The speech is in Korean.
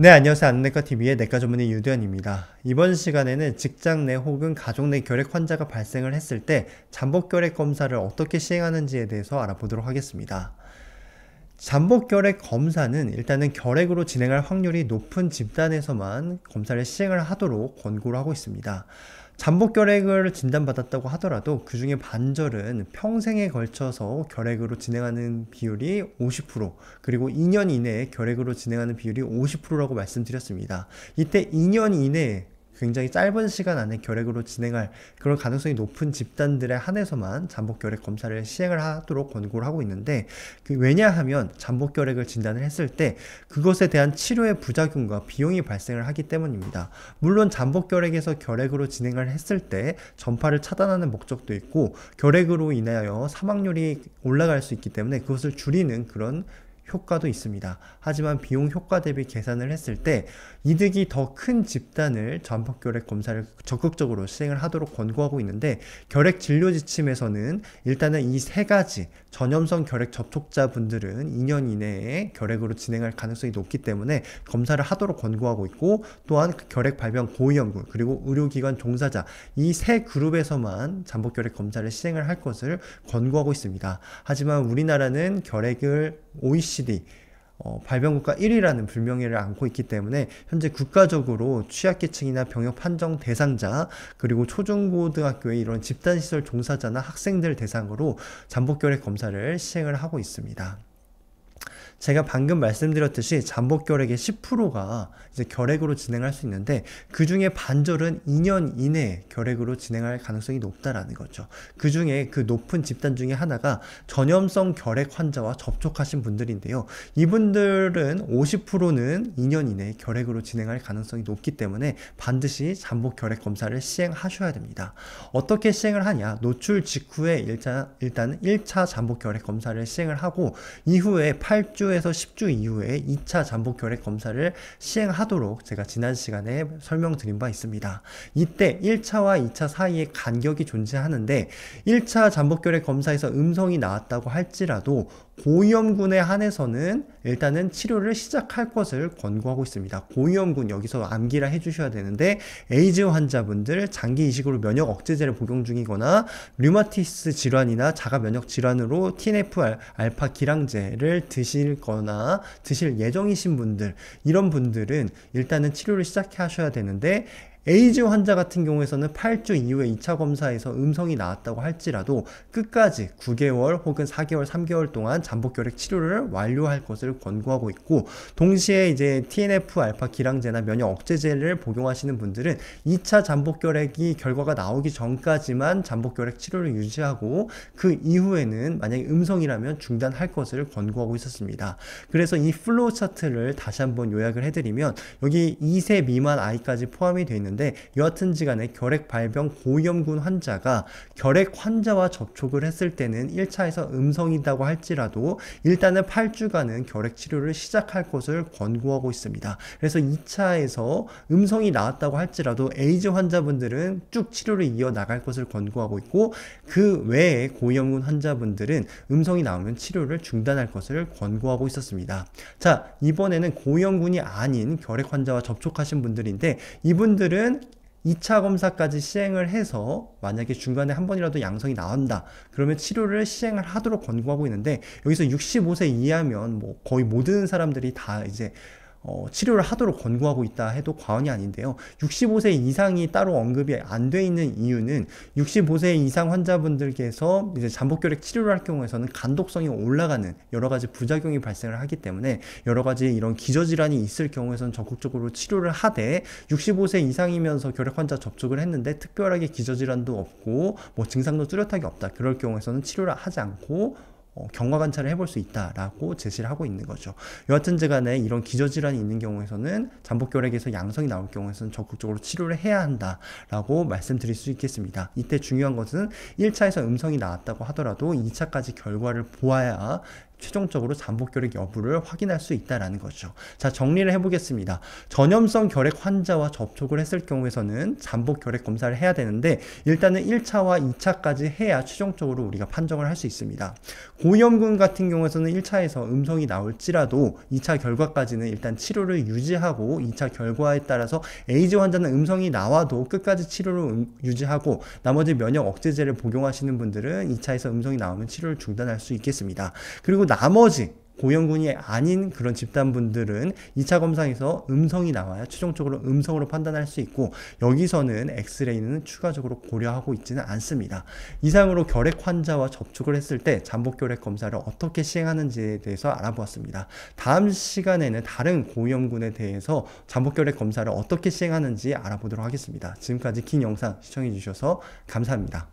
네, 안녕하세요. 안내과 TV의 내과 전문의 유대현입니다. 이번 시간에는 직장 내 혹은 가족 내 결핵 환자가 발생을 했을 때 잠복 결핵 검사를 어떻게 시행하는지에 대해서 알아보도록 하겠습니다. 잠복결핵 검사는 일단은 결핵으로 진행할 확률이 높은 집단에서만 검사를 시행을 하도록 권고를 하고 있습니다. 잠복결핵을 진단받았다고 하더라도 그 중에 반절은 평생에 걸쳐서 결핵으로 진행하는 비율이 50% 그리고 2년 이내에 결핵으로 진행하는 비율이 50%라고 말씀드렸습니다. 이때 2년 이내에 굉장히 짧은 시간 안에 결핵으로 진행할 그런 가능성이 높은 집단들에 한해서만 잠복 결핵 검사를 시행을 하도록 권고를 하고 있는데 그 왜냐하면 잠복 결핵을 진단을 했을 때 그것에 대한 치료의 부작용과 비용이 발생을 하기 때문입니다. 물론 잠복 결핵에서 결핵으로 진행을 했을 때 전파를 차단하는 목적도 있고 결핵으로 인하여 사망률이 올라갈 수 있기 때문에 그것을 줄이는 그런 효과도 있습니다. 하지만 비용 효과 대비 계산을 했을 때 이득이 더 큰 집단을 전폭 결핵 검사를 적극적으로 시행을 하도록 권고하고 있는데 결핵 진료 지침에서는 일단은 이 세 가지 전염성 결핵 접촉자분들은 2년 이내에 결핵으로 진행할 가능성이 높기 때문에 검사를 하도록 권고하고 있고 또한 그 결핵 발병 고위험군 그리고 의료기관 종사자 이 세 그룹에서만 잠복결핵 검사를 시행을 할 것을 권고하고 있습니다. 하지만 우리나라는 결핵을 OECD 어, 발병국가 1위라는 불명예를 안고 있기 때문에 현재 국가적으로 취약계층이나 병역 판정 대상자 그리고 초중고등학교의 이런 집단시설 종사자나 학생들 대상으로 잠복결핵 검사를 시행을 하고 있습니다. 제가 방금 말씀드렸듯이 잠복 결핵의 10%가 이제 결핵으로 진행할 수 있는데 그 중에 반절은 2년 이내에 결핵으로 진행할 가능성이 높다라는 거죠. 그 중에 그 높은 집단 중에 하나가 전염성 결핵 환자와 접촉하신 분들인데요. 이분들은 50%는 2년 이내에 결핵으로 진행할 가능성이 높기 때문에 반드시 잠복 결핵 검사를 시행하셔야 됩니다. 어떻게 시행을 하냐? 노출 직후에 일단, 일단 1차 잠복 결핵 검사를 시행을 하고 이후에 8주 7주에서 10주 이후에 2차 잠복 결핵 검사를 시행하도록 제가 지난 시간에 설명드린 바 있습니다. 이때 1차와 2차 사이에 간격이 존재하는데 1차 잠복 결핵 검사에서 음성이 나왔다고 할지라도 고위험군에 한해서는 일단은 치료를 시작할 것을 권고하고 있습니다. 고위험군 여기서 암기라 해주셔야 되는데 에이즈 환자분들 장기 이식으로 면역 억제제를 복용 중이거나 류마티스 질환이나 자가 면역 질환으로 TNF 알파 기량제를 드실 거나 드실 예정이신 분들 이런 분들은 일단은 치료를 시작하셔야 되는데 에이즈 환자 같은 경우에는 8주 이후에 2차 검사에서 음성이 나왔다고 할지라도 끝까지 9개월 혹은 4개월, 3개월 동안 잠복결핵 치료를 완료할 것을 권고하고 있고 동시에 이제 TNF 알파 기량제나 면역 억제제를 복용하시는 분들은 2차 잠복결핵이 결과가 나오기 전까지만 잠복결핵 치료를 유지하고 그 이후에는 만약에 음성이라면 중단할 것을 권고하고 있었습니다. 그래서 이 플로우 차트를 다시 한번 요약을 해드리면 여기 2세 미만 아이까지 포함이 되어 있는 있는데 여하튼지간에 결핵 발병 고위험군 환자가 결핵 환자와 접촉을 했을 때는 1차에서 음성이라고 할지라도 일단은 8주간은 결핵 치료를 시작할 것을 권고하고 있습니다. 그래서 2차에서 음성이 나왔다고 할지라도 에이즈 환자분들은 쭉 치료를 이어 나갈 것을 권고하고 있고 그 외에 고위험군 환자분들은 음성이 나오면 치료를 중단할 것을 권고하고 있었습니다. 자 이번에는 고위험군이 아닌 결핵 환자와 접촉하신 분들인데 이분들은 분들은 2차 검사까지 시행을 해서 만약에 중간에 한 번이라도 양성이 나온다 그러면 치료를 시행을 하도록 권고하고 있는데 여기서 65세 이하면 뭐 거의 모든 사람들이 다 이제 어, 치료를 하도록 권고하고 있다 해도 과언이 아닌데요. 65세 이상이 따로 언급이 안 돼 있는 이유는 65세 이상 환자분들께서 이제 잠복결핵 치료를 할경우에는 간독성이 올라가는 여러 가지 부작용이 발생을 하기 때문에 여러 가지 이런 기저질환이 있을 경우에선 적극적으로 치료를 하되 65세 이상이면서 결핵 환자 접촉을 했는데 특별하게 기저질환도 없고 뭐 증상도 뚜렷하게 없다. 그럴 경우에는 치료를 하지 않고 어, 경과 관찰을 해볼 수 있다라고 제시를 하고 있는 거죠. 여하튼간에 이런 기저질환이 있는 경우에서는 잠복결핵에서 양성이 나올 경우에는 적극적으로 치료를 해야 한다라고 말씀드릴 수 있겠습니다. 이때 중요한 것은 1차에서 음성이 나왔다고 하더라도 2차까지 결과를 보아야 최종적으로 잠복 결핵 여부를 확인할 수 있다라는 거죠. 자, 정리를 해보겠습니다. 전염성 결핵 환자와 접촉을 했을 경우에서는 잠복 결핵 검사를 해야 되는데 일단은 1차와 2차까지 해야 최종적으로 우리가 판정을 할 수 있습니다. 고위험군 같은 경우에서는 1차에서 음성이 나올지라도 2차 결과까지는 일단 치료를 유지하고 2차 결과에 따라서 에이즈 환자는 음성이 나와도 끝까지 치료를 음, 유지하고 나머지 면역 억제제를 복용하시는 분들은 2차에서 음성이 나오면 치료를 중단할 수 있겠습니다. 그리고 나머지 고영군이 아닌 그런 집단분들은 2차 검사에서 음성이 나와야 최종적으로 음성으로 판단할 수 있고 여기서는 엑스레이는 추가적으로 고려하고 있지는 않습니다. 이상으로 결핵 환자와 접촉을 했을 때 잠복결핵 검사를 어떻게 시행하는지에 대해서 알아보았습니다. 다음 시간에는 다른 고영군에 대해서 잠복결핵 검사를 어떻게 시행하는지 알아보도록 하겠습니다. 지금까지 긴 영상 시청해주셔서 감사합니다.